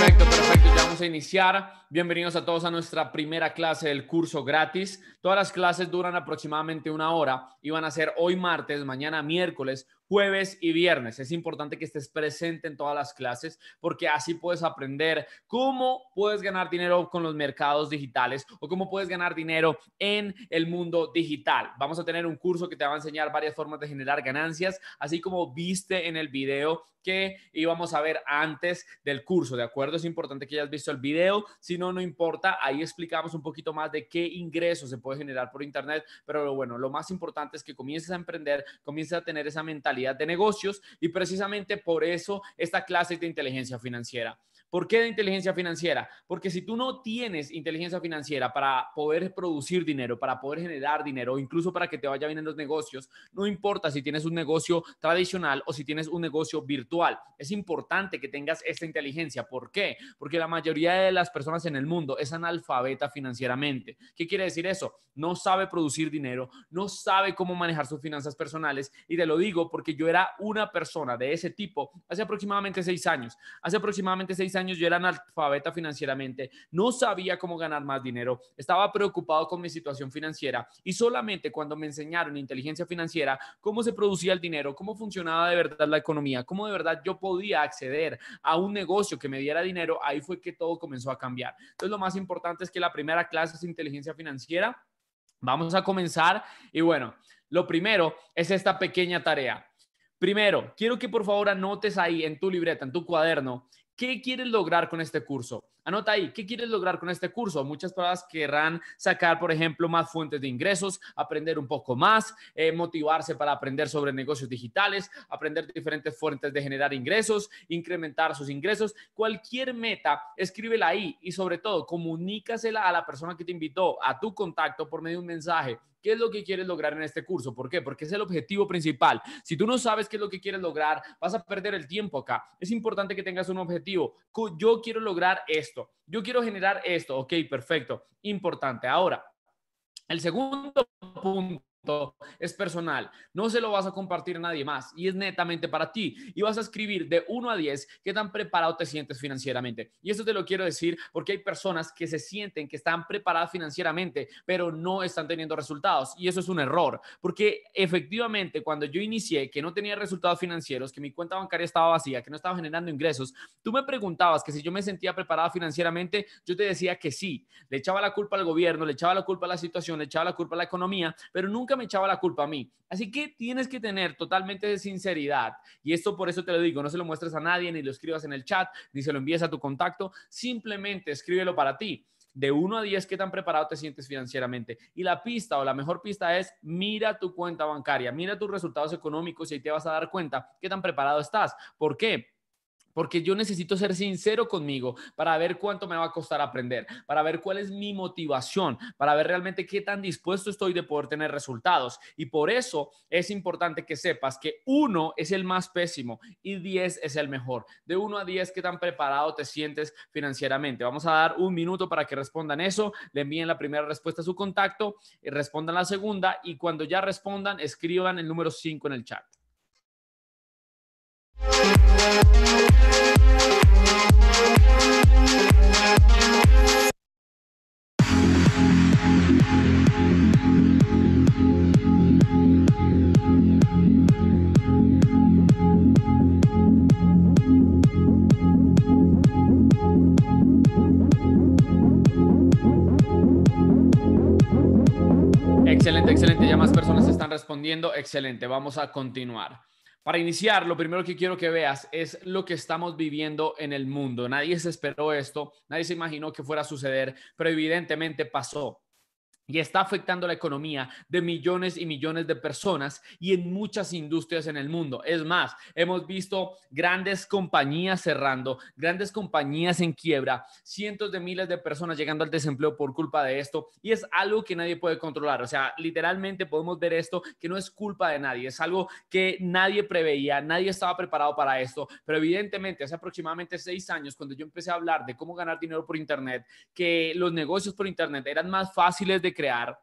Perfecto, perfecto. vamos a iniciar. Bienvenidos a todos a nuestra primera clase del curso gratis. Todas las clases duran aproximadamente una hora y van a ser hoy martes, mañana miércoles, jueves y viernes. Es importante que estés presente en todas las clases porque así puedes aprender cómo puedes ganar dinero con los mercados digitales o cómo puedes ganar dinero en el mundo digital. Vamos a tener un curso que te va a enseñar varias formas de generar ganancias, así como viste en el video que íbamos a ver antes del curso, ¿de acuerdo? Es importante que hayas visto el video, si no, no importa, ahí explicamos un poquito más de qué ingresos se puede generar por Internet, pero bueno, lo más importante es que comiences a emprender, comiences a tener esa mentalidad de negocios y precisamente por eso esta clase de inteligencia financiera. ¿Por qué de inteligencia financiera? Porque si tú no tienes inteligencia financiera para poder producir dinero, para poder generar dinero, incluso para que te vaya bien en los negocios, no importa si tienes un negocio tradicional o si tienes un negocio virtual, es importante que tengas esta inteligencia. ¿Por qué? Porque la mayoría de las personas en el mundo es analfabeta financieramente. ¿Qué quiere decir eso? No sabe producir dinero, no sabe cómo manejar sus finanzas personales. Y te lo digo porque yo era una persona de ese tipo hace aproximadamente seis años. Hace aproximadamente seis años años yo era analfabeta financieramente, no sabía cómo ganar más dinero, estaba preocupado con mi situación financiera y solamente cuando me enseñaron inteligencia financiera, cómo se producía el dinero, cómo funcionaba de verdad la economía, cómo de verdad yo podía acceder a un negocio que me diera dinero, ahí fue que todo comenzó a cambiar. Entonces lo más importante es que la primera clase es inteligencia financiera. Vamos a comenzar y bueno, lo primero es esta pequeña tarea. Primero, quiero que por favor anotes ahí en tu libreta, en tu cuaderno, ¿Qué quieres lograr con este curso? Anota ahí, ¿qué quieres lograr con este curso? Muchas personas querrán sacar, por ejemplo, más fuentes de ingresos, aprender un poco más, eh, motivarse para aprender sobre negocios digitales, aprender diferentes fuentes de generar ingresos, incrementar sus ingresos. Cualquier meta, escríbela ahí y sobre todo, comunícasela a la persona que te invitó, a tu contacto por medio de un mensaje. ¿Qué es lo que quieres lograr en este curso? ¿Por qué? Porque es el objetivo principal. Si tú no sabes qué es lo que quieres lograr, vas a perder el tiempo acá. Es importante que tengas un objetivo. Yo quiero lograr esto yo quiero generar esto, ok, perfecto, importante. Ahora, el segundo punto es personal, no se lo vas a compartir a nadie más y es netamente para ti y vas a escribir de 1 a 10 qué tan preparado te sientes financieramente. Y eso te lo quiero decir porque hay personas que se sienten que están preparadas financieramente, pero no están teniendo resultados y eso es un error, porque efectivamente cuando yo inicié que no tenía resultados financieros, que mi cuenta bancaria estaba vacía, que no estaba generando ingresos, tú me preguntabas que si yo me sentía preparada financieramente, yo te decía que sí, le echaba la culpa al gobierno, le echaba la culpa a la situación, le echaba la culpa a la economía, pero nunca me echaba la culpa a mí. Así que tienes que tener totalmente de sinceridad. Y esto por eso te lo digo, no se lo muestres a nadie, ni lo escribas en el chat, ni se lo envíes a tu contacto. Simplemente escríbelo para ti. De 1 a 10, ¿qué tan preparado te sientes financieramente? Y la pista o la mejor pista es mira tu cuenta bancaria, mira tus resultados económicos y ahí te vas a dar cuenta qué tan preparado estás. ¿Por qué? porque yo necesito ser sincero conmigo para ver cuánto me va a costar aprender, para ver cuál es mi motivación, para ver realmente qué tan dispuesto estoy de poder tener resultados. Y por eso es importante que sepas que uno es el más pésimo y diez es el mejor. De uno a diez qué tan preparado te sientes financieramente. Vamos a dar un minuto para que respondan eso, le envíen la primera respuesta a su contacto, eh, respondan la segunda y cuando ya respondan, escriban el número 5 en el chat. excelente. Vamos a continuar. Para iniciar, lo primero que quiero que veas es lo que estamos viviendo en el mundo. Nadie se esperó esto, nadie se imaginó que fuera a suceder, pero evidentemente pasó y está afectando la economía de millones y millones de personas y en muchas industrias en el mundo. Es más, hemos visto grandes compañías cerrando, grandes compañías en quiebra, cientos de miles de personas llegando al desempleo por culpa de esto y es algo que nadie puede controlar. O sea, literalmente podemos ver esto que no es culpa de nadie, es algo que nadie preveía, nadie estaba preparado para esto, pero evidentemente hace aproximadamente seis años cuando yo empecé a hablar de cómo ganar dinero por Internet, que los negocios por Internet eran más fáciles de que crear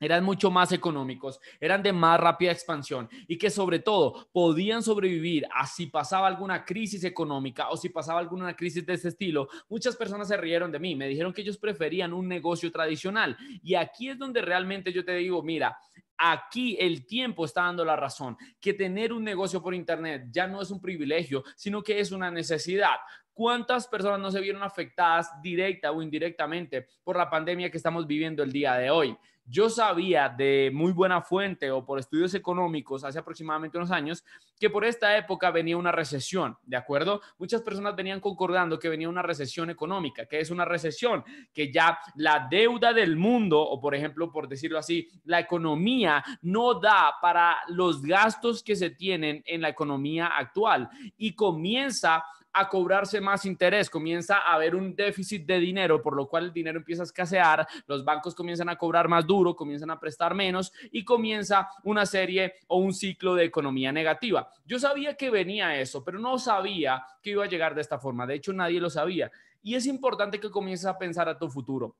eran mucho más económicos, eran de más rápida expansión y que sobre todo podían sobrevivir a si pasaba alguna crisis económica o si pasaba alguna crisis de ese estilo. Muchas personas se rieron de mí, me dijeron que ellos preferían un negocio tradicional y aquí es donde realmente yo te digo, mira, aquí el tiempo está dando la razón, que tener un negocio por Internet ya no es un privilegio, sino que es una necesidad. ¿Cuántas personas no se vieron afectadas directa o indirectamente por la pandemia que estamos viviendo el día de hoy? Yo sabía de muy buena fuente o por estudios económicos hace aproximadamente unos años que por esta época venía una recesión, ¿de acuerdo? Muchas personas venían concordando que venía una recesión económica, que es una recesión, que ya la deuda del mundo, o por ejemplo, por decirlo así, la economía no da para los gastos que se tienen en la economía actual y comienza a cobrarse más interés, comienza a haber un déficit de dinero, por lo cual el dinero empieza a escasear, los bancos comienzan a cobrar más duro, comienzan a prestar menos y comienza una serie o un ciclo de economía negativa. Yo sabía que venía eso, pero no sabía que iba a llegar de esta forma. De hecho, nadie lo sabía. Y es importante que comiences a pensar a tu futuro.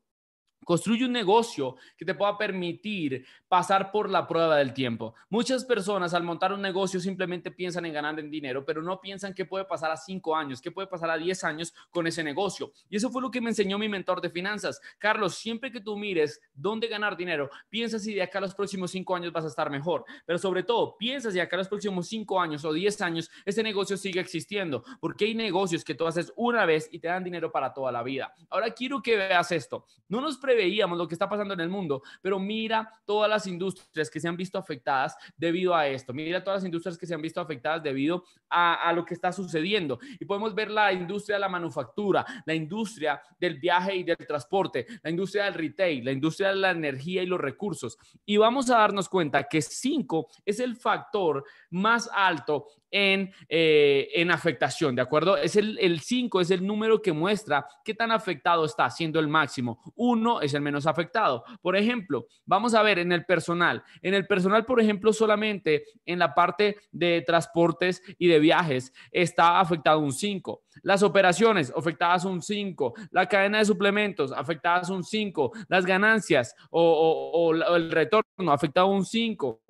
Construye un negocio que te pueda permitir pasar por la prueba del tiempo. Muchas personas al montar un negocio simplemente piensan en ganar en dinero, pero no piensan qué puede pasar a cinco años, qué puede pasar a 10 años con ese negocio. Y eso fue lo que me enseñó mi mentor de finanzas. Carlos, siempre que tú mires dónde ganar dinero, piensa si de acá a los próximos cinco años vas a estar mejor. Pero sobre todo, piensa si de acá a los próximos cinco años o diez años ese negocio sigue existiendo, porque hay negocios que tú haces una vez y te dan dinero para toda la vida. Ahora quiero que veas esto. No nos pre veíamos lo que está pasando en el mundo, pero mira todas las industrias que se han visto afectadas debido a esto. Mira todas las industrias que se han visto afectadas debido a, lo que está sucediendo. Y podemos ver la industria de la manufactura, la industria del viaje y del transporte, la industria del retail, la industria de la energía y los recursos. Y vamos a darnos cuenta que 5 es el factor más alto eh, en, afectación, ¿de acuerdo? Es el 5 es el número que muestra qué tan afectado está, siendo el máximo. uno es el menos afectado. Por ejemplo, vamos a ver en el personal. En el personal, por ejemplo, solamente en la parte de transportes y de viajes está afectado un 5. Las operaciones afectadas un 5. La cadena de suplementos afectadas un 5. Las ganancias o, o el retorno afectado un 5.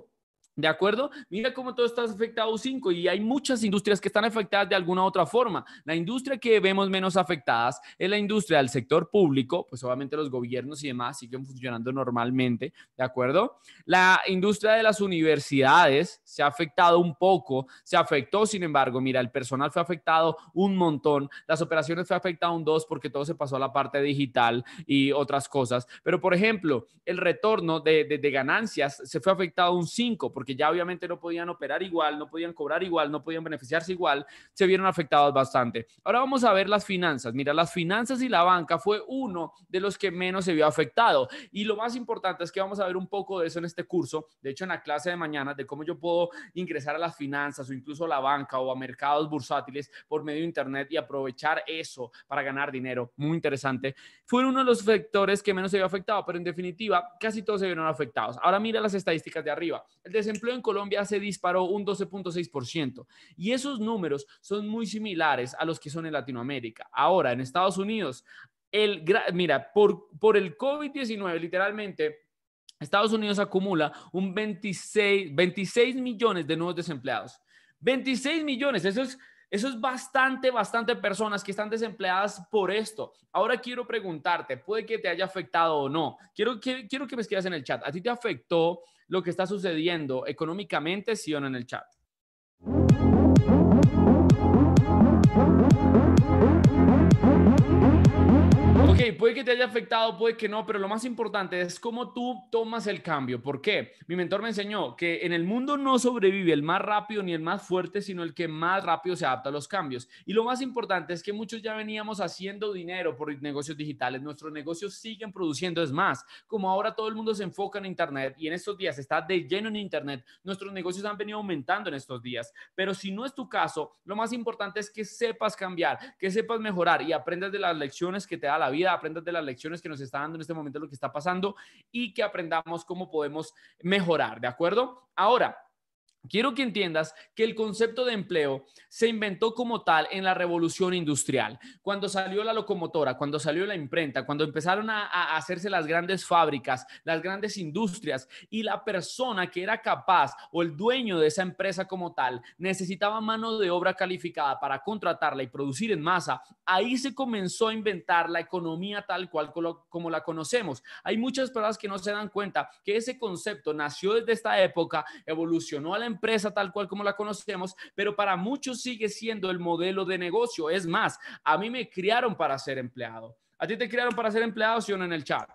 ¿De acuerdo? Mira cómo todo está afectado 5 y hay muchas industrias que están afectadas de alguna u otra forma. La industria que vemos menos afectadas es la industria del sector público, pues obviamente los gobiernos y demás siguen funcionando normalmente, ¿de acuerdo? La industria de las universidades se ha afectado un poco, se afectó, sin embargo, mira, el personal fue afectado un montón, las operaciones fue afectado un 2 porque todo se pasó a la parte digital y otras cosas, pero por ejemplo, el retorno de, ganancias se fue afectado un 5 porque ya obviamente no podían operar igual, no podían cobrar igual, no podían beneficiarse igual, se vieron afectados bastante. Ahora vamos a ver las finanzas. Mira, las finanzas y la banca fue uno de los que menos se vio afectado. Y lo más importante es que vamos a ver un poco de eso en este curso, de hecho en la clase de mañana, de cómo yo puedo ingresar a las finanzas o incluso a la banca o a mercados bursátiles por medio de Internet y aprovechar eso para ganar dinero. Muy interesante. Fue uno de los sectores que menos se vio afectado, pero en definitiva casi todos se vieron afectados. Ahora mira las estadísticas de arriba. El desempleo empleo en Colombia se disparó un 12.6%. Y esos números son muy similares a los que son en Latinoamérica. Ahora, en Estados Unidos, el, mira, por, por el COVID-19, literalmente, Estados Unidos acumula un 26, 26 millones de nuevos desempleados. 26 millones, eso es, eso es bastante, bastante personas que están desempleadas por esto. Ahora quiero preguntarte, puede que te haya afectado o no. Quiero quiero que me escribas en el chat. ¿A ti te afectó lo que está sucediendo económicamente, sí o no en el chat. puede que te haya afectado, puede que no, pero lo más importante es cómo tú tomas el cambio. ¿Por qué? Mi mentor me enseñó que en el mundo no sobrevive el más rápido ni el más fuerte, sino el que más rápido se adapta a los cambios. Y lo más importante es que muchos ya veníamos haciendo dinero por negocios digitales, nuestros negocios siguen produciendo. Es más, como ahora todo el mundo se enfoca en Internet y en estos días está de lleno en Internet, nuestros negocios han venido aumentando en estos días. Pero si no es tu caso, lo más importante es que sepas cambiar, que sepas mejorar y aprendas de las lecciones que te da la vida aprendas de las lecciones que nos está dando en este momento lo que está pasando y que aprendamos cómo podemos mejorar, ¿de acuerdo? Ahora, Quiero que entiendas que el concepto de empleo se inventó como tal en la revolución industrial, cuando salió la locomotora, cuando salió la imprenta, cuando empezaron a, hacerse las grandes fábricas, las grandes industrias y la persona que era capaz o el dueño de esa empresa como tal necesitaba mano de obra calificada para contratarla y producir en masa. Ahí se comenzó a inventar la economía tal cual como la conocemos. Hay muchas personas que no se dan cuenta que ese concepto nació desde esta época, evolucionó a la empresa tal cual como la conocemos, pero para muchos sigue siendo el modelo de negocio. Es más, a mí me criaron para ser empleado. ¿A ti te criaron para ser empleado, Sión en el chat?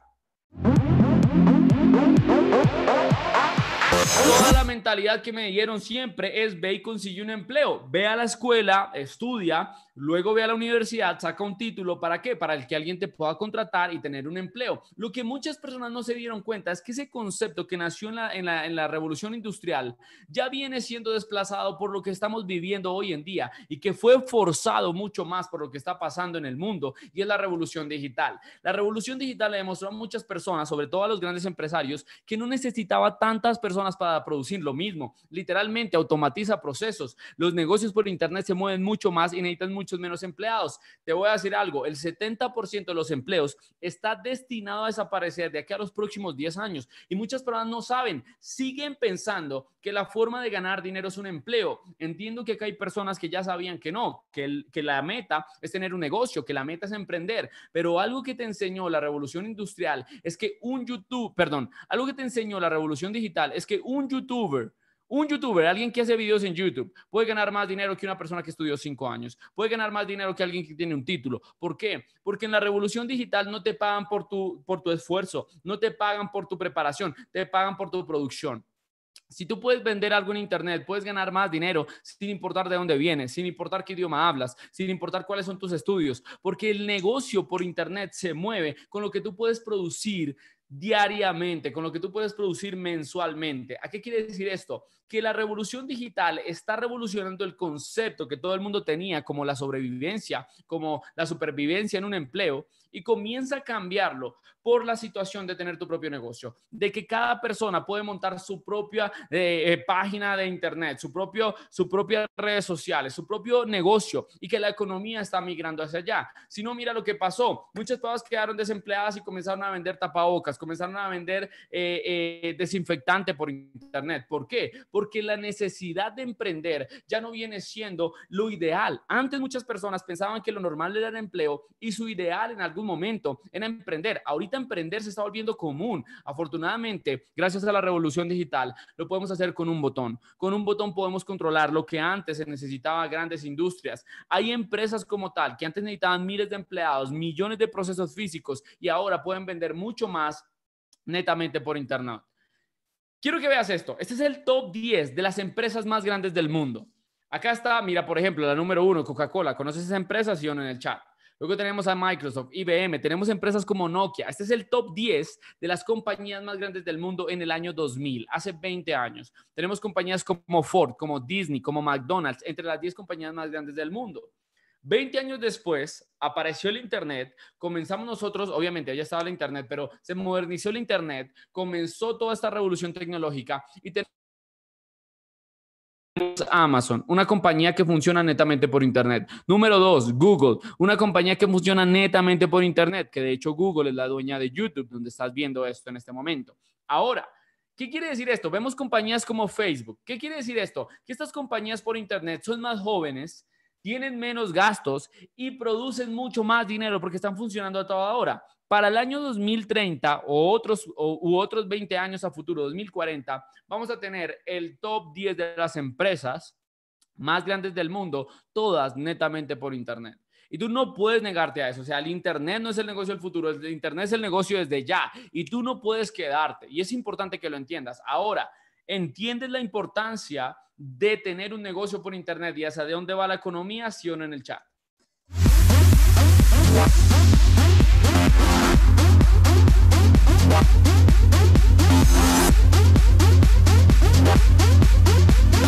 Toda la mentalidad que me dieron siempre es ve y consigue un empleo, ve a la escuela, estudia, luego ve a la universidad, saca un título, ¿para qué? Para el que alguien te pueda contratar y tener un empleo. Lo que muchas personas no se dieron cuenta es que ese concepto que nació en la, en la, en la revolución industrial ya viene siendo desplazado por lo que estamos viviendo hoy en día y que fue forzado mucho más por lo que está pasando en el mundo y es la revolución digital. La revolución digital le demostró a muchas personas, sobre todo a los grandes empresarios, que no necesitaba tantas personas para a producir lo mismo. Literalmente automatiza procesos. Los negocios por Internet se mueven mucho más y necesitan muchos menos empleados. Te voy a decir algo, el 70% de los empleos está destinado a desaparecer de aquí a los próximos 10 años y muchas personas no saben, siguen pensando que la forma de ganar dinero es un empleo. Entiendo que acá hay personas que ya sabían que no, que, que la meta es tener un negocio, que la meta es emprender, pero algo que te enseñó la revolución industrial es que un YouTube, perdón, algo que te enseñó la revolución digital es que un youtuber, un youtuber, alguien que hace videos en YouTube, puede ganar más dinero que una persona que estudió cinco años, puede ganar más dinero que alguien que tiene un título. ¿Por qué? Porque en la revolución digital no te pagan por tu, por tu esfuerzo, no te pagan por tu preparación, te pagan por tu producción. Si tú puedes vender algo en Internet, puedes ganar más dinero sin importar de dónde vienes, sin importar qué idioma hablas, sin importar cuáles son tus estudios, porque el negocio por Internet se mueve con lo que tú puedes producir diariamente, con lo que tú puedes producir mensualmente. ¿A qué quiere decir esto? que la revolución digital está revolucionando el concepto que todo el mundo tenía como la sobrevivencia, como la supervivencia en un empleo, y comienza a cambiarlo por la situación de tener tu propio negocio, de que cada persona puede montar su propia eh, eh, página de internet, su, propio, su propias redes sociales, su propio negocio y que la economía está migrando hacia allá. Si no, mira lo que pasó. Muchas personas quedaron desempleadas y comenzaron a vender tapabocas, comenzaron a vender eh, desinfectante por internet. ¿Por qué? porque la necesidad de emprender ya no viene siendo lo ideal. Antes muchas personas pensaban que lo normal era el empleo y su ideal en algún momento era emprender. Ahorita emprender se está volviendo común. Afortunadamente, gracias a la revolución digital, lo podemos hacer con un botón. Con un botón podemos controlar lo que antes se necesitaba grandes industrias. Hay empresas como tal que antes necesitaban miles de empleados, millones de procesos físicos y ahora pueden vender mucho más netamente por internet. Quiero que veas esto. Este es el top 10 de las empresas más grandes del mundo. Acá está, mira, por ejemplo, la número uno, Coca-Cola. ¿Conoces esa empresa, sí en el chat? Luego tenemos a Microsoft, IBM, tenemos empresas como Nokia. Este es el top 10 de las compañías más grandes del mundo en el año 2000, hace 20 años. Tenemos compañías como Ford, como Disney, como McDonald's, entre las 10 compañías más grandes del mundo. 20 años después apareció el Internet, comenzamos nosotros, obviamente ya estaba el Internet, pero se modernizó el Internet, comenzó toda esta revolución tecnológica y tenemos Amazon, una compañía que funciona netamente por Internet. Número dos, Google, una compañía que funciona netamente por Internet, que de hecho Google es la dueña de YouTube, donde estás viendo esto en este momento. Ahora, ¿Qué quiere decir esto? Vemos compañías como Facebook. ¿Qué quiere decir esto? Que estas compañías por Internet son más jóvenes, tienen menos gastos y producen mucho más dinero porque están funcionando a toda hora. Para el año 2030 o otros, u otros 20 años a futuro, 2040, vamos a tener el top 10 de las empresas más grandes del mundo, todas netamente por Internet. Y tú no puedes negarte a eso. O sea, el Internet no es el negocio del futuro, el Internet es el negocio desde ya. Y tú no puedes quedarte. Y es importante que lo entiendas. Ahora, entiendes la importancia de tener un negocio por Internet y hacia de dónde va la economía, si o no en el chat.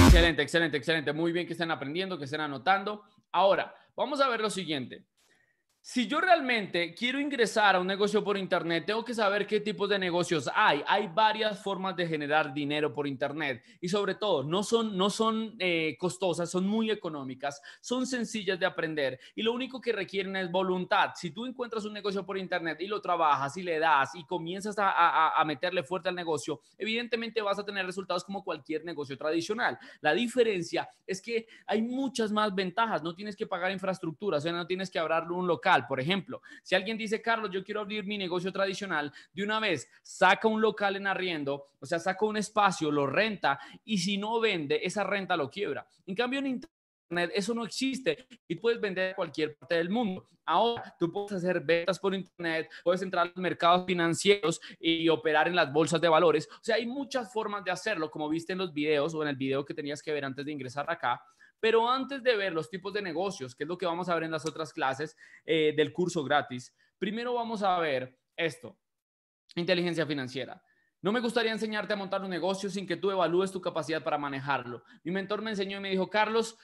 Excelente, excelente, excelente. Muy bien que estén aprendiendo, que estén anotando. Ahora, vamos a ver lo siguiente. Si yo realmente quiero ingresar a un negocio por Internet, tengo que saber qué tipos de negocios hay. Hay varias formas de generar dinero por Internet y sobre todo no son, no son eh, costosas, son muy económicas, son sencillas de aprender y lo único que requieren es voluntad. Si tú encuentras un negocio por Internet y lo trabajas y le das y comienzas a, a meterle fuerte al negocio, evidentemente vas a tener resultados como cualquier negocio tradicional. La diferencia es que hay muchas más ventajas. No tienes que pagar infraestructura, o sea, no tienes que abrir un local por ejemplo, si alguien dice, Carlos, yo quiero abrir mi negocio tradicional, de una vez saca un local en arriendo, o sea, saca un espacio, lo renta y si no vende, esa renta lo quiebra. En cambio, en Internet, eso no existe y puedes vender a cualquier parte del mundo. Ahora tú puedes hacer ventas por internet, puedes entrar a los mercados financieros y operar en las bolsas de valores. O sea, hay muchas formas de hacerlo, como viste en los videos o en el video que tenías que ver antes de ingresar acá. Pero antes de ver los tipos de negocios, que es lo que vamos a ver en las otras clases eh, del curso gratis, primero vamos a ver esto, inteligencia financiera. No me gustaría enseñarte a montar un negocio sin que tú evalúes tu capacidad para manejarlo. Mi mentor me enseñó y me dijo, Carlos,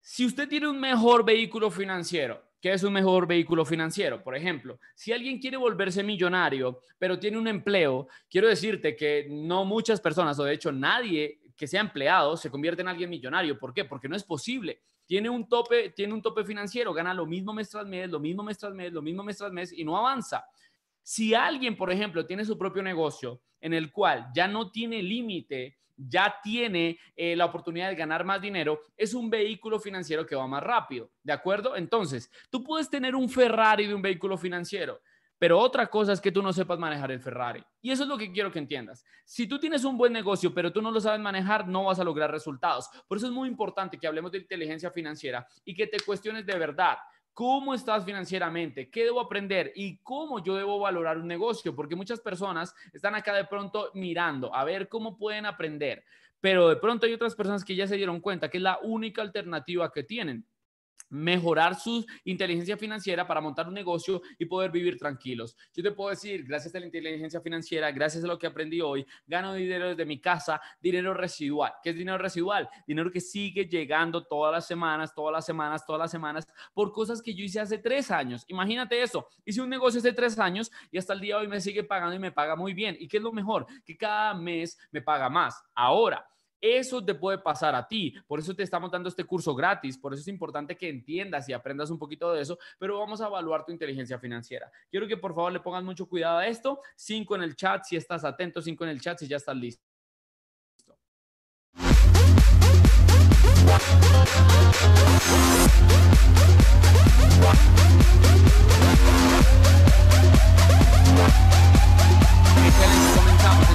si usted tiene un mejor vehículo financiero, ¿qué es un mejor vehículo financiero? Por ejemplo, si alguien quiere volverse millonario, pero tiene un empleo, quiero decirte que no muchas personas, o de hecho nadie que sea empleado se convierte en alguien millonario. ¿Por qué? Porque no es posible. Tiene un tope, tiene un tope financiero, gana lo mismo mes tras mes, lo mismo mes tras mes, lo mismo mes tras mes y no avanza. Si alguien, por ejemplo, tiene su propio negocio en el cual ya no tiene límite, ya tiene eh, la oportunidad de ganar más dinero, es un vehículo financiero que va más rápido, ¿de acuerdo? Entonces, tú puedes tener un Ferrari de un vehículo financiero, pero otra cosa es que tú no sepas manejar el Ferrari. Y eso es lo que quiero que entiendas. Si tú tienes un buen negocio, pero tú no lo sabes manejar, no vas a lograr resultados. Por eso es muy importante que hablemos de inteligencia financiera y que te cuestiones de verdad. ¿Cómo estás financieramente? ¿Qué debo aprender? ¿Y cómo yo debo valorar un negocio? Porque muchas personas están acá de pronto mirando a ver cómo pueden aprender. Pero de pronto hay otras personas que ya se dieron cuenta que es la única alternativa que tienen mejorar su inteligencia financiera para montar un negocio y poder vivir tranquilos. Yo te puedo decir, gracias a la inteligencia financiera, gracias a lo que aprendí hoy, gano dinero desde mi casa, dinero residual. ¿Qué es dinero residual? Dinero que sigue llegando todas las semanas, todas las semanas, todas las semanas, por cosas que yo hice hace tres años. Imagínate eso, hice un negocio hace tres años y hasta el día de hoy me sigue pagando y me paga muy bien. ¿Y qué es lo mejor? Que cada mes me paga más. Ahora, eso te puede pasar a ti. Por eso te estamos dando este curso gratis. Por eso es importante que entiendas y aprendas un poquito de eso. Pero vamos a evaluar tu inteligencia financiera. Quiero que por favor le pongas mucho cuidado a esto. Cinco en el chat si estás atento, cinco en el chat si ya estás listo. Listo.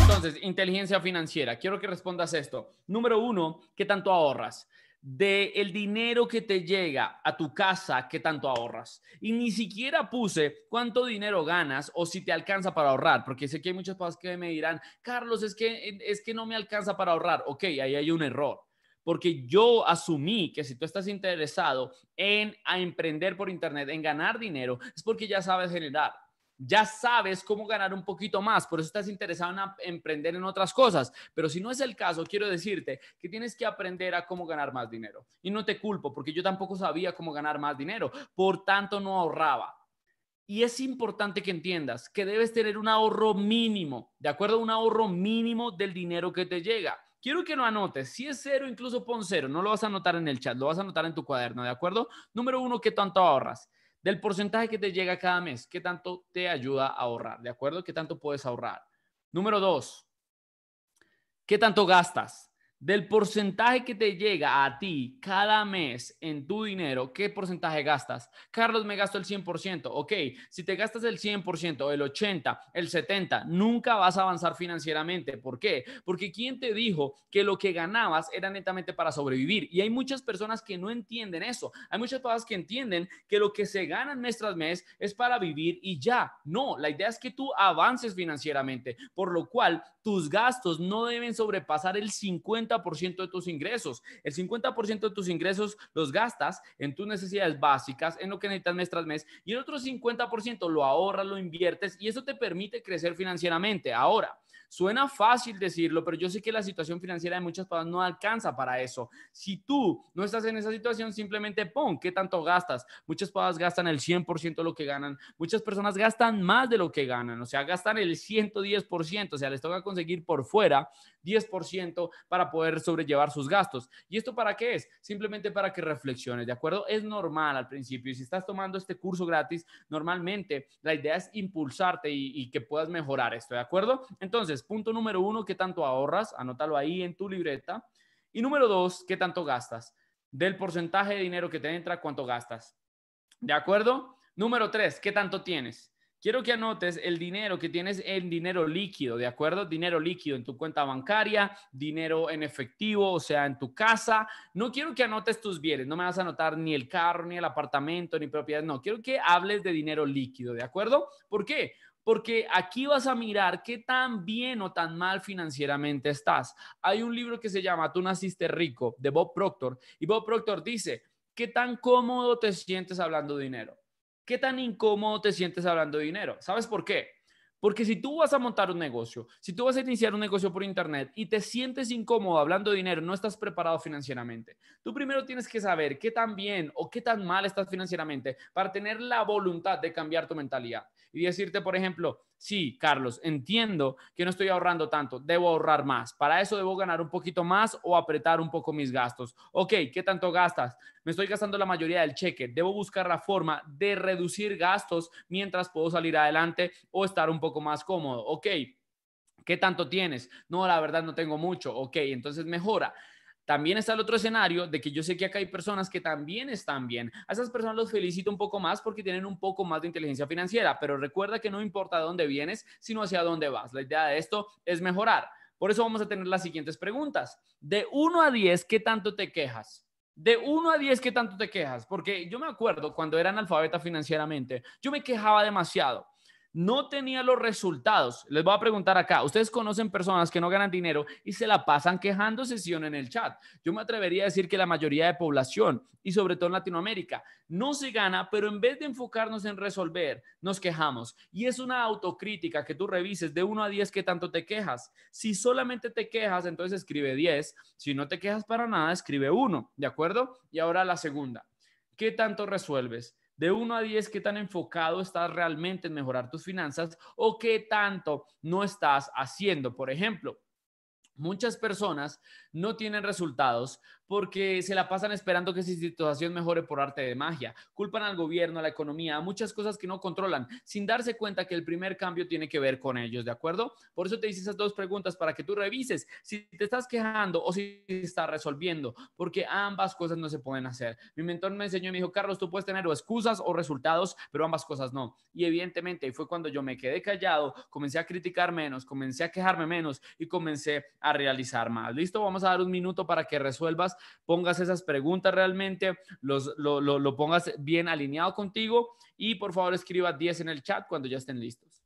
Entonces, inteligencia financiera. Quiero que respondas esto. Número uno, ¿qué tanto ahorras? De el dinero que te llega a tu casa, ¿qué tanto ahorras? Y ni siquiera puse cuánto dinero ganas o si te alcanza para ahorrar, porque sé que hay muchas personas que me dirán, Carlos, es que, es que no me alcanza para ahorrar. Ok, ahí hay un error porque yo asumí que si tú estás interesado en emprender por internet, en ganar dinero, es porque ya sabes generar ya sabes cómo ganar un poquito más, por eso estás interesado en emprender en otras cosas. Pero si no es el caso, quiero decirte que tienes que aprender a cómo ganar más dinero. Y no te culpo, porque yo tampoco sabía cómo ganar más dinero, por tanto no ahorraba. Y es importante que entiendas que debes tener un ahorro mínimo, ¿de acuerdo? Un ahorro mínimo del dinero que te llega. Quiero que lo anotes. Si es cero, incluso pon cero. No lo vas a anotar en el chat, lo vas a anotar en tu cuaderno, ¿de acuerdo? Número uno, ¿qué tanto ahorras? del porcentaje que te llega cada mes, qué tanto te ayuda a ahorrar, ¿de acuerdo? ¿Qué tanto puedes ahorrar? Número dos, ¿qué tanto gastas? Del porcentaje que te llega a ti cada mes en tu dinero, ¿qué porcentaje gastas? Carlos, me gasto el 100%. Ok, si te gastas el 100%, el 80%, el 70%, nunca vas a avanzar financieramente. ¿Por qué? Porque ¿quién te dijo que lo que ganabas era netamente para sobrevivir? Y hay muchas personas que no entienden eso. Hay muchas personas que entienden que lo que se ganan mes tras mes es para vivir y ya. No, la idea es que tú avances financieramente, por lo cual tus gastos no deben sobrepasar el 50 ciento de tus ingresos. El 50% de tus ingresos los gastas en tus necesidades básicas, en lo que necesitas mes tras mes, y el otro 50% lo ahorras, lo inviertes, y eso te permite crecer financieramente. Ahora, Suena fácil decirlo, pero yo sé que la situación financiera de muchas personas no alcanza para eso. Si tú no estás en esa situación, simplemente pon qué tanto gastas. Muchas personas gastan el 100% de lo que ganan. Muchas personas gastan más de lo que ganan. O sea, gastan el 110%. O sea, les toca conseguir por fuera 10% para poder sobrellevar sus gastos. ¿Y esto para qué es? Simplemente para que reflexiones, ¿de acuerdo? Es normal al principio. Y si estás tomando este curso gratis, normalmente la idea es impulsarte y que puedas mejorar esto, ¿de acuerdo? Entonces, punto número uno, ¿qué tanto ahorras? Anótalo ahí en tu libreta. Y número dos, ¿qué tanto gastas? Del porcentaje de dinero que te entra, ¿cuánto gastas? ¿De acuerdo? Número tres, ¿qué tanto tienes? Quiero que anotes el dinero que tienes en dinero líquido, ¿de acuerdo? Dinero líquido en tu cuenta bancaria, dinero en efectivo, o sea, en tu casa. No quiero que anotes tus bienes, no me vas a anotar ni el carro, ni el apartamento, ni propiedades, no. Quiero que hables de dinero líquido, ¿de acuerdo? ¿Por qué? porque aquí vas a mirar qué tan bien o tan mal financieramente estás. Hay un libro que se llama Tú naciste rico de Bob Proctor y Bob Proctor dice, ¿qué tan cómodo te sientes hablando de dinero? ¿Qué tan incómodo te sientes hablando de dinero? ¿Sabes por qué? Porque si tú vas a montar un negocio, si tú vas a iniciar un negocio por internet y te sientes incómodo hablando de dinero, no estás preparado financieramente. Tú primero tienes que saber qué tan bien o qué tan mal estás financieramente para tener la voluntad de cambiar tu mentalidad y decirte, por ejemplo, sí, Carlos, entiendo que no estoy ahorrando tanto, debo ahorrar más. Para eso debo ganar un poquito más o apretar un poco mis gastos. Ok, ¿qué tanto gastas? Me estoy gastando la mayoría del cheque. Debo buscar la forma de reducir gastos mientras puedo salir adelante o estar un poco más cómodo. Ok, ¿qué tanto tienes? No, la verdad no tengo mucho. Ok, entonces mejora. También está el otro escenario de que yo sé que acá hay personas que también están bien. A esas personas los felicito un poco más porque tienen un poco más de inteligencia financiera, pero recuerda que no importa de dónde vienes, sino hacia dónde vas. La idea de esto es mejorar. Por eso vamos a tener las siguientes preguntas. De 1 a 10, ¿qué tanto te quejas? De 1 a 10, ¿qué tanto te quejas? Porque yo me acuerdo cuando era analfabeta financieramente, yo me quejaba demasiado no tenía los resultados. Les voy a preguntar acá, ustedes conocen personas que no ganan dinero y se la pasan quejando sesión en el chat. Yo me atrevería a decir que la mayoría de población, y sobre todo en Latinoamérica, no se gana, pero en vez de enfocarnos en resolver, nos quejamos. Y es una autocrítica que tú revises de 1 a 10 que tanto te quejas. Si solamente te quejas, entonces escribe 10. Si no te quejas para nada, escribe 1, ¿de acuerdo? Y ahora la segunda. ¿Qué tanto resuelves? De 1 a 10, ¿qué tan enfocado estás realmente en mejorar tus finanzas o qué tanto no estás haciendo? Por ejemplo, muchas personas no tienen resultados porque se la pasan esperando que su situación mejore por arte de magia. Culpan al gobierno, a la economía, a muchas cosas que no controlan, sin darse cuenta que el primer cambio tiene que ver con ellos, ¿de acuerdo? Por eso te hice esas dos preguntas para que tú revises si te estás quejando o si está resolviendo, porque ambas cosas no se pueden hacer. Mi mentor me enseñó y me dijo, Carlos, tú puedes tener o excusas o resultados, pero ambas cosas no. Y evidentemente fue cuando yo me quedé callado, comencé a criticar menos, comencé a quejarme menos y comencé a realizar más. ¿Listo? Vamos a dar un minuto para que resuelvas, pongas esas preguntas realmente, los, lo, lo, lo pongas bien alineado contigo y por favor escriba 10 en el chat cuando ya estén listos.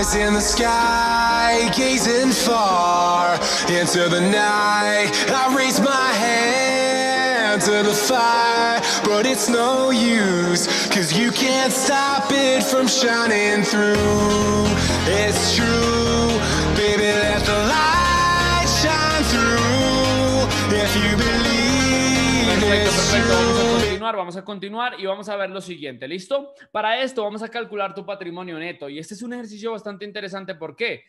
Eyes in the sky, gazing far into the night. I raise my hand to the fire no you can't stop it from shining through. It's baby, the perfecto, perfecto. Vamos a continuar, vamos a continuar y vamos a ver lo siguiente, ¿listo? Para esto vamos a calcular tu patrimonio neto y este es un ejercicio bastante interesante, ¿por qué?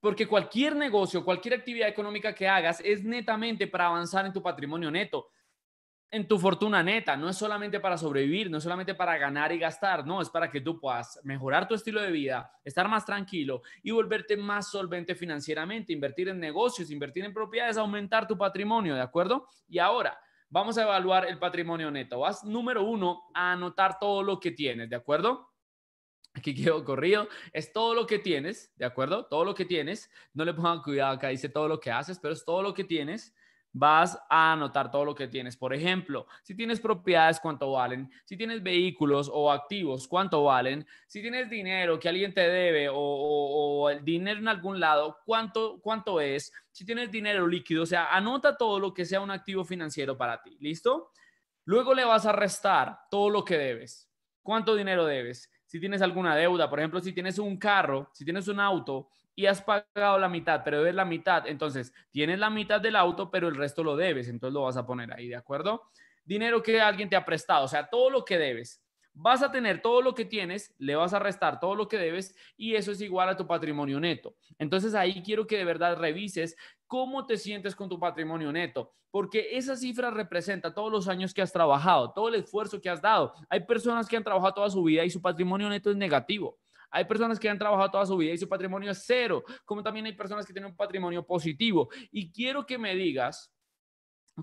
Porque cualquier negocio, cualquier actividad económica que hagas es netamente para avanzar en tu patrimonio neto en tu fortuna neta. No es solamente para sobrevivir, no es solamente para ganar y gastar, no, es para que tú puedas mejorar tu estilo de vida, estar más tranquilo y volverte más solvente financieramente, invertir en negocios, invertir en propiedades, aumentar tu patrimonio, ¿de acuerdo? Y ahora, vamos a evaluar el patrimonio neto. Vas, número uno, a anotar todo lo que tienes, ¿de acuerdo? Aquí quedó corrido. Es todo lo que tienes, ¿de acuerdo? Todo lo que tienes. No le pongan cuidado acá, dice todo lo que haces, pero es todo lo que tienes vas a anotar todo lo que tienes. Por ejemplo, si tienes propiedades, cuánto valen, si tienes vehículos o activos, cuánto valen, si tienes dinero que alguien te debe o, el dinero en algún lado, cuánto, cuánto es, si tienes dinero líquido, o sea, anota todo lo que sea un activo financiero para ti, ¿listo? Luego le vas a restar todo lo que debes. ¿Cuánto dinero debes? Si tienes alguna deuda, por ejemplo, si tienes un carro, si tienes un auto y has pagado la mitad, pero debes la mitad. Entonces, tienes la mitad del auto, pero el resto lo debes. Entonces, lo vas a poner ahí, ¿de acuerdo? Dinero que alguien te ha prestado, o sea, todo lo que debes. Vas a tener todo lo que tienes, le vas a restar todo lo que debes y eso es igual a tu patrimonio neto. Entonces, ahí quiero que de verdad revises cómo te sientes con tu patrimonio neto, porque esa cifra representa todos los años que has trabajado, todo el esfuerzo que has dado. Hay personas que han trabajado toda su vida y su patrimonio neto es negativo. Hay personas que han trabajado toda su vida y su patrimonio es cero, como también hay personas que tienen un patrimonio positivo. Y quiero que me digas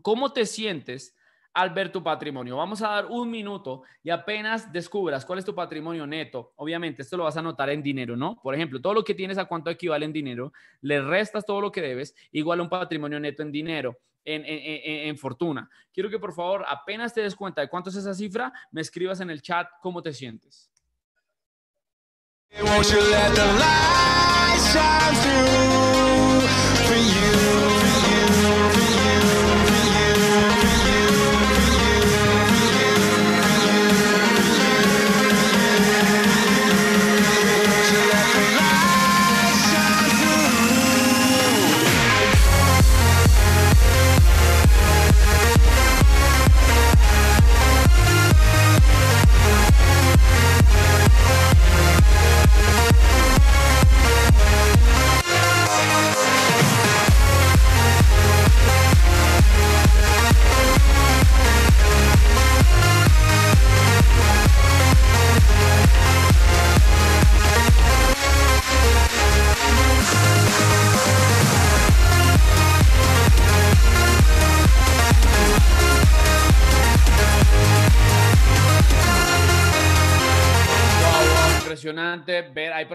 cómo te sientes al ver tu patrimonio. Vamos a dar un minuto y apenas descubras cuál es tu patrimonio neto. Obviamente, esto lo vas a anotar en dinero, ¿no? Por ejemplo, todo lo que tienes a cuánto equivale en dinero, le restas todo lo que debes, igual un patrimonio neto en dinero. en, fortuna. Quiero que por favor, apenas te des cuenta de cuánto es esa cifra, me escribas en el chat cómo te sientes. Won't you let the light shine through for you?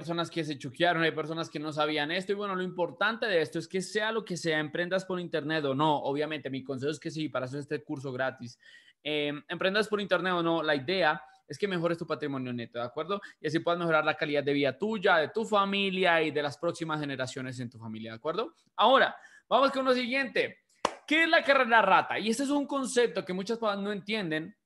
personas que se chuquearon, hay personas que no sabían esto. Y bueno, lo importante de esto es que sea lo que sea, emprendas por Internet o no, obviamente, mi consejo es que sí, para hacer este curso gratis. Em, emprendas por Internet o no, la idea es que mejores tu patrimonio neto, ¿de acuerdo? Y así puedas mejorar la calidad de vida tuya, de tu familia y de las próximas generaciones en tu familia, ¿de acuerdo? Ahora, vamos con lo siguiente. ¿Qué es la carrera rata? Y este es un concepto que muchas personas no entienden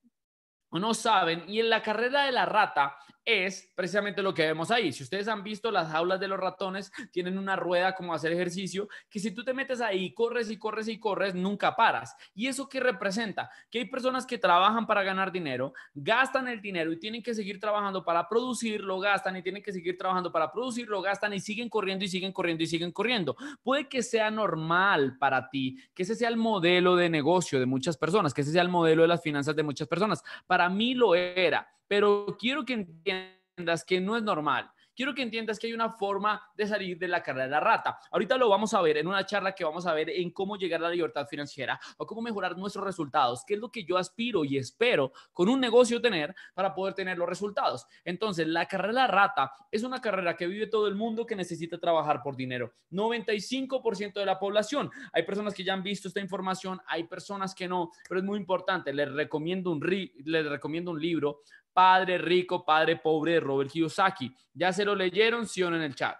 o no saben. Y en la carrera de la rata es precisamente lo que vemos ahí. Si ustedes han visto las jaulas de los ratones, tienen una rueda como hacer ejercicio, que si tú te metes ahí, corres y corres y corres, nunca paras. ¿Y eso qué representa? Que hay personas que trabajan para ganar dinero, gastan el dinero y tienen que seguir trabajando para producirlo, gastan y tienen que seguir trabajando para producirlo, gastan y siguen corriendo y siguen corriendo y siguen corriendo. Puede que sea normal para ti, que ese sea el modelo de negocio de muchas personas, que ese sea el modelo de las finanzas de muchas personas. Para mí lo era pero quiero que entiendas que no es normal. Quiero que entiendas que hay una forma de salir de la carrera de la rata. Ahorita lo vamos a ver en una charla que vamos a ver en cómo llegar a la libertad financiera o cómo mejorar nuestros resultados, qué es lo que yo aspiro y espero con un negocio tener para poder tener los resultados. Entonces, la carrera rata es una carrera que vive todo el mundo que necesita trabajar por dinero. 95% de la población. Hay personas que ya han visto esta información, hay personas que no, pero es muy importante. Les recomiendo un, les recomiendo un libro Padre Rico, Padre Pobre de Robert Kiyosaki. ¿Ya se lo leyeron? si o no en el chat.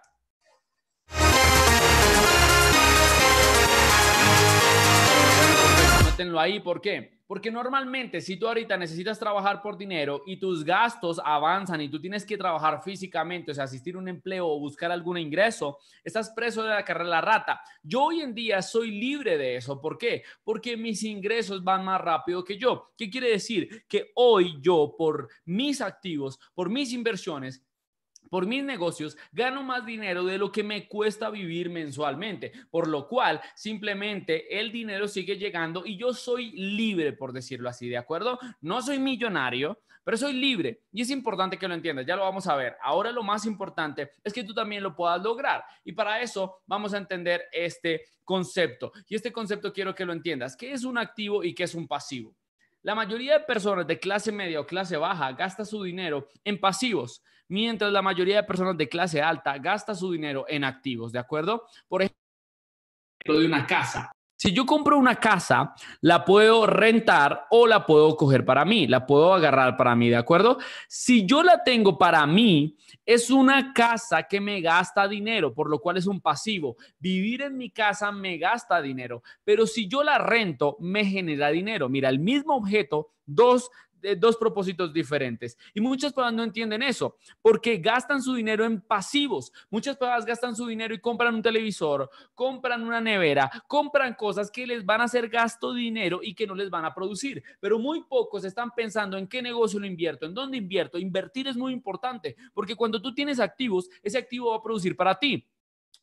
anótenlo ahí. ¿Por qué? Porque normalmente si tú ahorita necesitas trabajar por dinero y tus gastos avanzan y tú tienes que trabajar físicamente, o sea, asistir a un empleo o buscar algún ingreso, estás preso de la carrera rata. Yo hoy en día soy libre de eso. ¿Por qué? Porque mis ingresos van más rápido que yo. ¿Qué quiere decir? Que hoy yo por mis activos, por mis inversiones, por mis negocios, gano más dinero de lo que me cuesta vivir mensualmente, por lo cual simplemente el dinero sigue llegando y yo soy libre, por decirlo así, ¿de acuerdo? No soy millonario, pero soy libre y es importante que lo entiendas, ya lo vamos a ver. Ahora lo más importante es que tú también lo puedas lograr y para eso vamos a entender este concepto y este concepto quiero que lo entiendas, qué es un activo y qué es un pasivo. La mayoría de personas de clase media o clase baja gasta su dinero en pasivos, mientras la mayoría de personas de clase alta gasta su dinero en activos, ¿de acuerdo? Por ejemplo, de una casa. Si yo compro una casa, la puedo rentar o la puedo coger para mí, la puedo agarrar para mí, ¿de acuerdo? Si yo la tengo para mí, es una casa que me gasta dinero, por lo cual es un pasivo. Vivir en mi casa me gasta dinero, pero si yo la rento, me genera dinero. Mira, el mismo objeto, dos dos propósitos diferentes. Y muchas personas no entienden eso, porque gastan su dinero en pasivos. Muchas personas gastan su dinero y compran un televisor, compran una nevera, compran cosas que les van a hacer gasto de dinero y que no les van a producir. Pero muy pocos están pensando en qué negocio lo invierto, en dónde invierto. Invertir es muy importante, porque cuando tú tienes activos, ese activo va a producir para ti.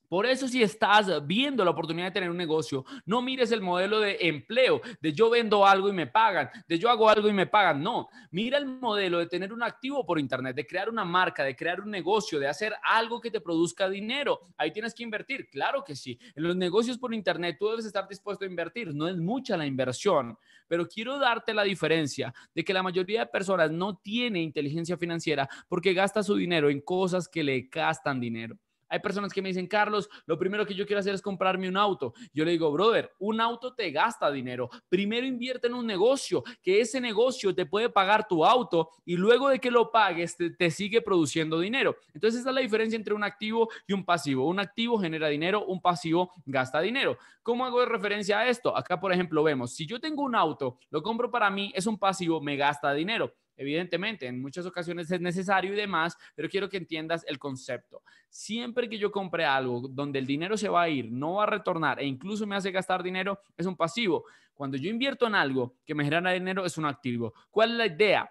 Por eso si estás viendo la oportunidad de tener un negocio, no mires el modelo de empleo, de yo vendo algo y me pagan, de yo hago algo y me pagan. No, mira el modelo de tener un activo por Internet, de crear una marca, de crear un negocio, de hacer algo que te produzca dinero. Ahí tienes que invertir, claro que sí. En los negocios por Internet tú debes estar dispuesto a invertir. No es mucha la inversión, pero quiero darte la diferencia de que la mayoría de personas no tiene inteligencia financiera porque gasta su dinero en cosas que le gastan dinero. Hay personas que me dicen, Carlos, lo primero que yo quiero hacer es comprarme un auto. Yo le digo, brother, un auto te gasta dinero. Primero invierte en un negocio, que ese negocio te puede pagar tu auto y luego de que lo pagues te, sigue produciendo dinero. Entonces, esa es la diferencia entre un activo y un pasivo. Un activo genera dinero, un pasivo gasta dinero. ¿Cómo hago referencia a esto? Acá, por ejemplo, vemos, si yo tengo un auto, lo compro para mí, es un pasivo, me gasta dinero. Evidentemente, en muchas ocasiones es necesario y demás, pero quiero que entiendas el concepto. Siempre que yo compre algo donde el dinero se va a ir, no va a retornar e incluso me hace gastar dinero, es un pasivo. Cuando yo invierto en algo que me genera dinero, es un activo. ¿Cuál es la idea?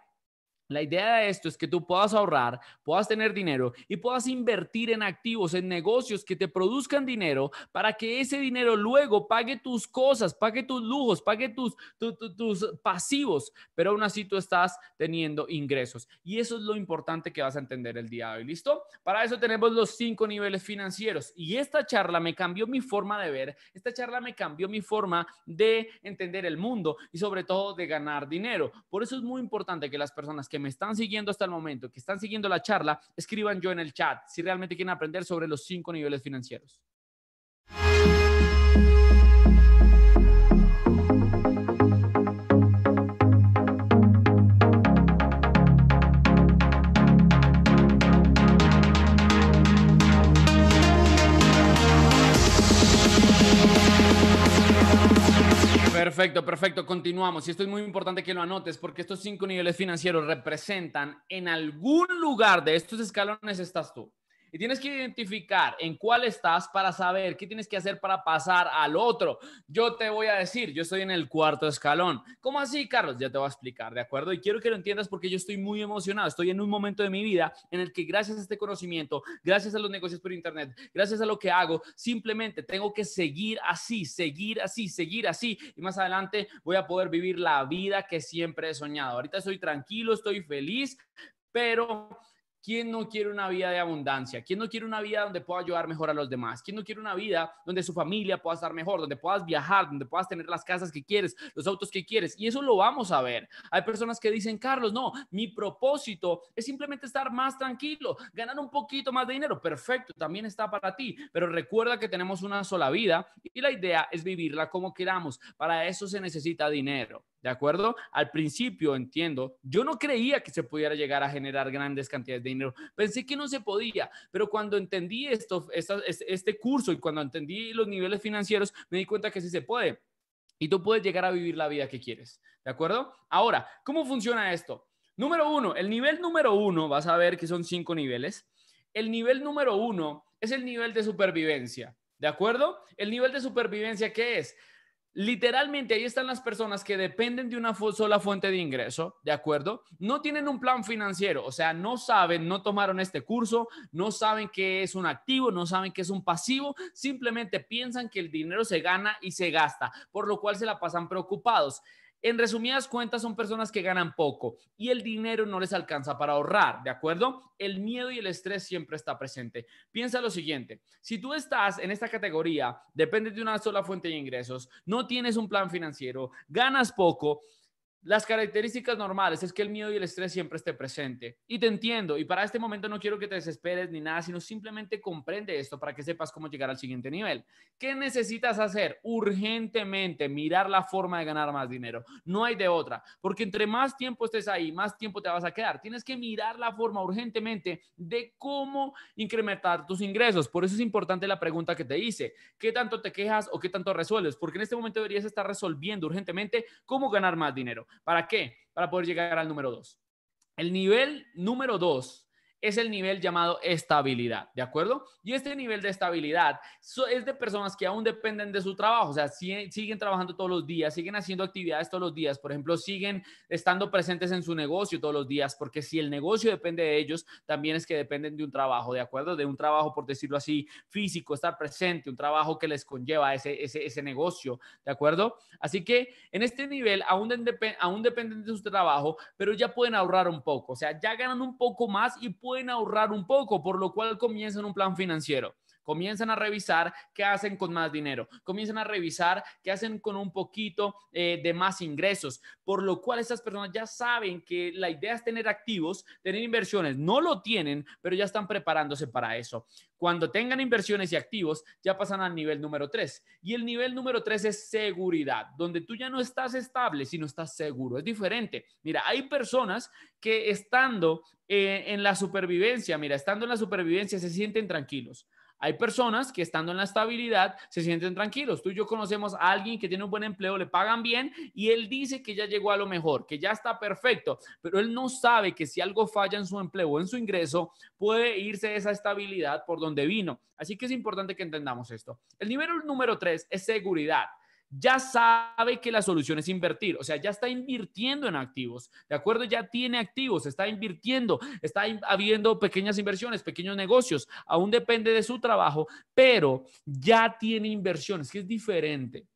La idea de esto es que tú puedas ahorrar, puedas tener dinero y puedas invertir en activos, en negocios que te produzcan dinero para que ese dinero luego pague tus cosas, pague tus lujos, pague tus, pasivos, pero aún así tú estás teniendo ingresos. Y eso es lo importante que vas a entender el día de hoy. ¿Listo? Para eso tenemos los cinco niveles financieros y esta charla me cambió mi forma de ver, esta charla me cambió mi forma de entender el mundo y sobre todo de ganar dinero. Por eso es muy importante que las personas que me están siguiendo hasta el momento, que están siguiendo la charla, escriban yo en el chat si realmente quieren aprender sobre los cinco niveles financieros. Perfecto, perfecto. Continuamos. Y esto es muy importante que lo anotes porque estos cinco niveles financieros representan en algún lugar de estos escalones estás tú. Y tienes que identificar en cuál estás para saber qué tienes que hacer para pasar al otro. Yo te voy a decir, yo estoy en el cuarto escalón. ¿Cómo así, Carlos? Ya te voy a explicar, ¿de acuerdo? Y quiero que lo entiendas porque yo estoy muy emocionado. Estoy en un momento de mi vida en el que gracias a este conocimiento, gracias a los negocios por Internet, gracias a lo que hago, simplemente tengo que seguir así, seguir así, seguir así. Y más adelante voy a poder vivir la vida que siempre he soñado. Ahorita estoy tranquilo, estoy feliz, pero ¿Quién no quiere una vida de abundancia? ¿Quién no quiere una vida donde pueda ayudar mejor a los demás? ¿Quién no quiere una vida donde su familia pueda estar mejor, donde puedas viajar, donde puedas tener las casas que quieres, los autos que quieres? Y eso lo vamos a ver. Hay personas que dicen, Carlos, no, mi propósito es simplemente estar más tranquilo, ganar un poquito más de dinero. Perfecto, también está para ti. Pero recuerda que tenemos una sola vida y la idea es vivirla como queramos. Para eso se necesita dinero. ¿De acuerdo? Al principio, entiendo, yo no creía que se pudiera llegar a generar grandes cantidades de dinero. Pensé que no se podía, pero cuando entendí esto, este curso y cuando entendí los niveles financieros, me di cuenta que sí se puede. Y tú puedes llegar a vivir la vida que quieres, ¿de acuerdo? Ahora, ¿cómo funciona esto? Número uno, el nivel número uno, vas a ver que son cinco niveles. El nivel número uno es el nivel de supervivencia, ¿de acuerdo? El nivel de supervivencia, ¿qué es? Literalmente ahí están las personas que dependen de una sola fuente de ingreso, ¿de acuerdo? No tienen un plan financiero, o sea, no saben, no tomaron este curso, no saben qué es un activo, no saben qué es un pasivo, simplemente piensan que el dinero se gana y se gasta, por lo cual se la pasan preocupados. En resumidas cuentas, son personas que ganan poco y el dinero no les alcanza para ahorrar, ¿de acuerdo? El miedo y el estrés siempre está presente. Piensa lo siguiente, si tú estás en esta categoría, depende de una sola fuente de ingresos, no tienes un plan financiero, ganas poco, las características normales es que el miedo y el estrés siempre esté presente. Y te entiendo, y para este momento no quiero que te desesperes ni nada, sino simplemente comprende esto para que sepas cómo llegar al siguiente nivel. ¿Qué necesitas hacer? Urgentemente mirar la forma de ganar más dinero. No hay de otra, porque entre más tiempo estés ahí, más tiempo te vas a quedar. Tienes que mirar la forma urgentemente de cómo incrementar tus ingresos. Por eso es importante la pregunta que te hice. ¿Qué tanto te quejas o qué tanto resuelves? Porque en este momento deberías estar resolviendo urgentemente cómo ganar más dinero. ¿Para qué? Para poder llegar al número 2. El nivel número 2 es el nivel llamado estabilidad, ¿de acuerdo? Y este nivel de estabilidad es de personas que aún dependen de su trabajo, o sea, siguen trabajando todos los días, siguen haciendo actividades todos los días, por ejemplo, siguen estando presentes en su negocio todos los días, porque si el negocio depende de ellos, también es que dependen de un trabajo, ¿de acuerdo? De un trabajo, por decirlo así, físico, estar presente, un trabajo que les conlleva ese, ese, negocio, ¿de acuerdo? Así que en este nivel aún, aún dependen de su trabajo, pero ya pueden ahorrar un poco, o sea, ya ganan un poco más y pueden pueden ahorrar un poco, por lo cual comienzan un plan financiero. Comienzan a revisar qué hacen con más dinero, comienzan a revisar qué hacen con un poquito eh, de más ingresos, por lo cual esas personas ya saben que la idea es tener activos, tener inversiones. No lo tienen, pero ya están preparándose para eso. Cuando tengan inversiones y activos, ya pasan al nivel número 3. Y el nivel número 3 es seguridad, donde tú ya no estás estable, sino estás seguro. Es diferente. Mira, hay personas que estando eh, en la supervivencia, mira, estando en la supervivencia se sienten tranquilos. Hay personas que estando en la estabilidad se sienten tranquilos. Tú y yo conocemos a alguien que tiene un buen empleo, le pagan bien y él dice que ya llegó a lo mejor, que ya está perfecto, pero él no sabe que si algo falla en su empleo o en su ingreso, puede irse esa estabilidad por donde vino. Así que es importante que entendamos esto. El nivel número tres es seguridad ya sabe que la solución es invertir, o sea, ya está invirtiendo en activos, ¿de acuerdo? Ya tiene activos, está invirtiendo, está habiendo pequeñas inversiones, pequeños negocios, aún depende de su trabajo, pero ya tiene inversiones, que es diferente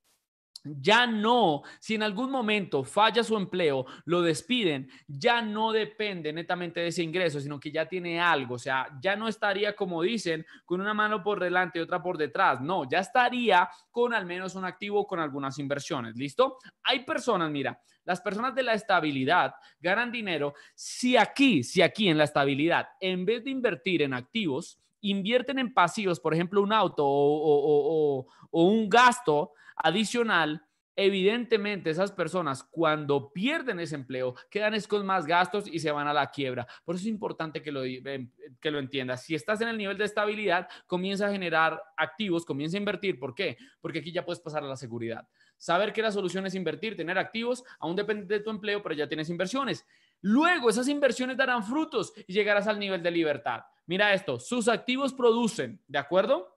ya no, si en algún momento falla su empleo, lo despiden, ya no depende netamente de ese ingreso, sino que ya tiene algo, o sea, ya no estaría como dicen, con una mano por delante y otra por detrás, no, ya estaría con al menos un activo, con algunas inversiones, ¿listo? Hay personas, mira, las personas de la estabilidad ganan dinero si aquí, si aquí en la estabilidad, en vez de invertir en activos, invierten en pasivos, por ejemplo, un auto o, o un gasto, Adicional, evidentemente esas personas cuando pierden ese empleo quedan con más gastos y se van a la quiebra. Por eso es importante que lo, em, que lo entiendas. Si estás en el nivel de estabilidad, comienza a generar activos, comienza a invertir. ¿Por qué? Porque aquí ya puedes pasar a la seguridad. Saber que la solución es invertir, tener activos, aún depende de tu empleo, pero ya tienes inversiones. Luego esas inversiones darán frutos y llegarás al nivel de libertad. Mira esto, sus activos producen, ¿de acuerdo?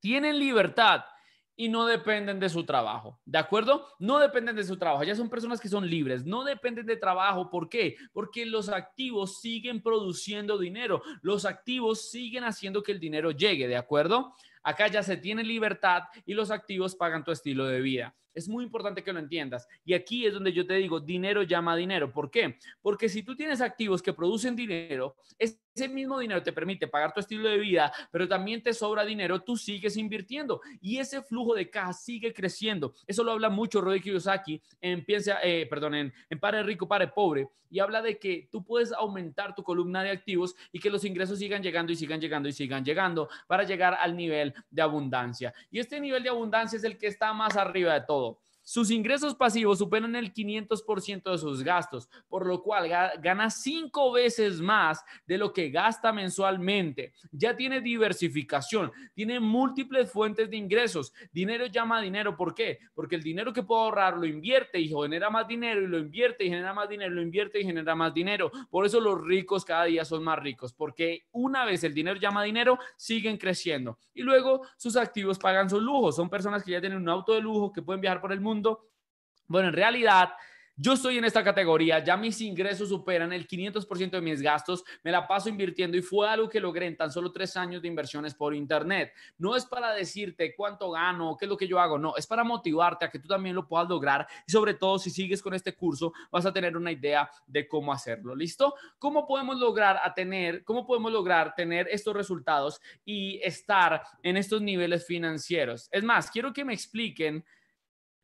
Tienen libertad y no dependen de su trabajo, ¿de acuerdo? No dependen de su trabajo, ya son personas que son libres, no dependen de trabajo, ¿por qué? Porque los activos siguen produciendo dinero, los activos siguen haciendo que el dinero llegue, ¿de acuerdo? Acá ya se tiene libertad y los activos pagan tu estilo de vida. Es muy importante que lo entiendas. Y aquí es donde yo te digo, dinero llama dinero. ¿Por qué? Porque si tú tienes activos que producen dinero, ese mismo dinero te permite pagar tu estilo de vida, pero también te sobra dinero, tú sigues invirtiendo y ese flujo de caja sigue creciendo. Eso lo habla mucho Roy Kiyosaki en Piensa, eh, en, en Rico, Pare Pobre, y habla de que tú puedes aumentar tu columna de activos y que los ingresos sigan llegando y sigan llegando y sigan llegando para llegar al nivel de abundancia. Y este nivel de abundancia es el que está más arriba de todo. Sus ingresos pasivos superan el 500% de sus gastos, por lo cual gana cinco veces más de lo que gasta mensualmente. Ya tiene diversificación, tiene múltiples fuentes de ingresos. Dinero llama dinero, ¿por qué? Porque el dinero que puedo ahorrar lo invierte y genera más dinero y lo invierte y genera más dinero, lo invierte y genera más dinero. Por eso los ricos cada día son más ricos, porque una vez el dinero llama dinero, siguen creciendo. Y luego sus activos pagan sus lujos. Son personas que ya tienen un auto de lujo, que pueden viajar por el mundo bueno, en realidad, yo estoy en esta categoría, ya mis ingresos superan el 500% de mis gastos, me la paso invirtiendo y fue algo que logré en tan solo tres años de inversiones por Internet. No es para decirte cuánto gano, qué es lo que yo hago, no, es para motivarte a que tú también lo puedas lograr y sobre todo si sigues con este curso vas a tener una idea de cómo hacerlo, ¿listo? ¿Cómo podemos lograr a tener, cómo podemos lograr tener estos resultados y estar en estos niveles financieros? Es más, quiero que me expliquen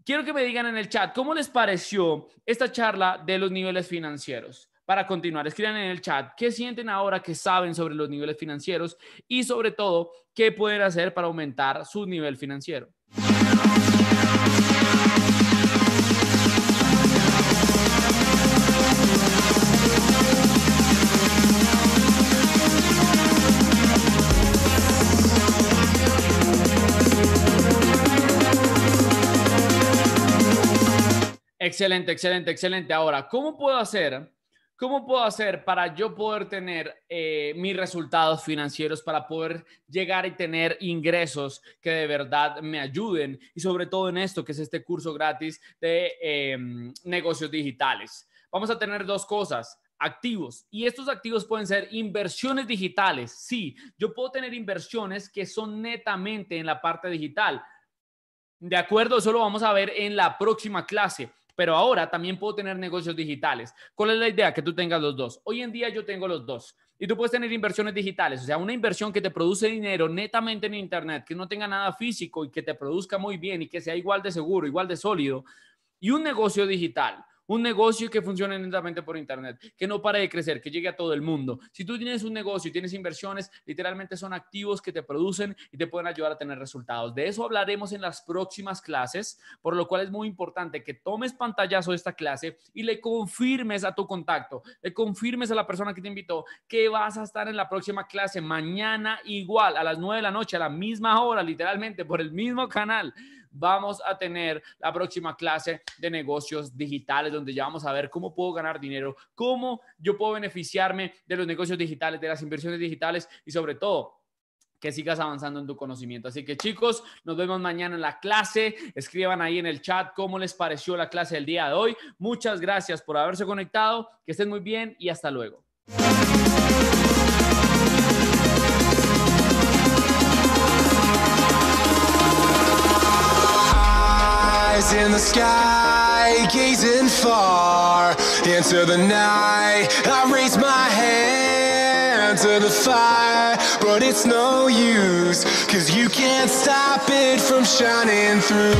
quiero que me digan en el chat, ¿cómo les pareció esta charla de los niveles financieros? Para continuar, escriban en el chat qué sienten ahora que saben sobre los niveles financieros y sobre todo qué pueden hacer para aumentar su nivel financiero. Excelente, excelente, excelente. Ahora, ¿cómo puedo hacer? ¿Cómo puedo hacer para yo poder tener eh, mis resultados financieros, para poder llegar y tener ingresos que de verdad me ayuden? Y sobre todo en esto, que es este curso gratis de em, negocios digitales. Vamos a tener dos cosas activos. Y estos activos pueden ser inversiones digitales. Sí, yo puedo tener inversiones que son netamente en la parte digital. De acuerdo, eso lo vamos a ver en la próxima clase pero ahora también puedo tener negocios digitales. ¿Cuál es la idea? Que tú tengas los dos. Hoy en día yo tengo los dos. Y tú puedes tener inversiones digitales, o sea, una inversión que te produce dinero netamente en Internet, que no tenga nada físico y que te produzca muy bien y que sea igual de seguro, igual de sólido. Y un negocio digital un negocio que funcione lentamente por Internet, que no pare de crecer, que llegue a todo el mundo. Si tú tienes un negocio y tienes inversiones, literalmente son activos que te producen y te pueden ayudar a tener resultados. De eso hablaremos en las próximas clases, por lo cual es muy importante que tomes pantallazo de esta clase y le confirmes a tu contacto, le confirmes a la persona que te invitó que vas a estar en la próxima clase mañana igual a las 9 de la noche, a la misma hora, literalmente por el mismo canal vamos a tener la próxima clase de negocios digitales, donde ya vamos a ver cómo puedo ganar dinero, cómo yo puedo beneficiarme de los negocios digitales, de las inversiones digitales y sobre todo que sigas avanzando en tu conocimiento. Así que chicos, nos vemos mañana en la clase. Escriban ahí en el chat cómo les pareció la clase del día de hoy. Muchas gracias por haberse conectado, que estén muy bien y hasta luego. eyes in the sky, gazing far into the night. I raise my hand to the fire, but it's no use, cause you can't stop it from shining through.